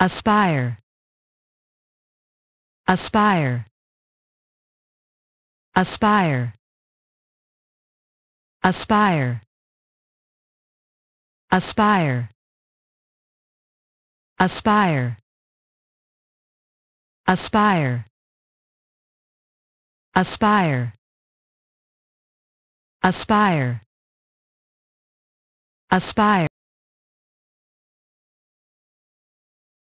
aspire aspire aspire aspire aspire aspire aspire aspire aspire aspire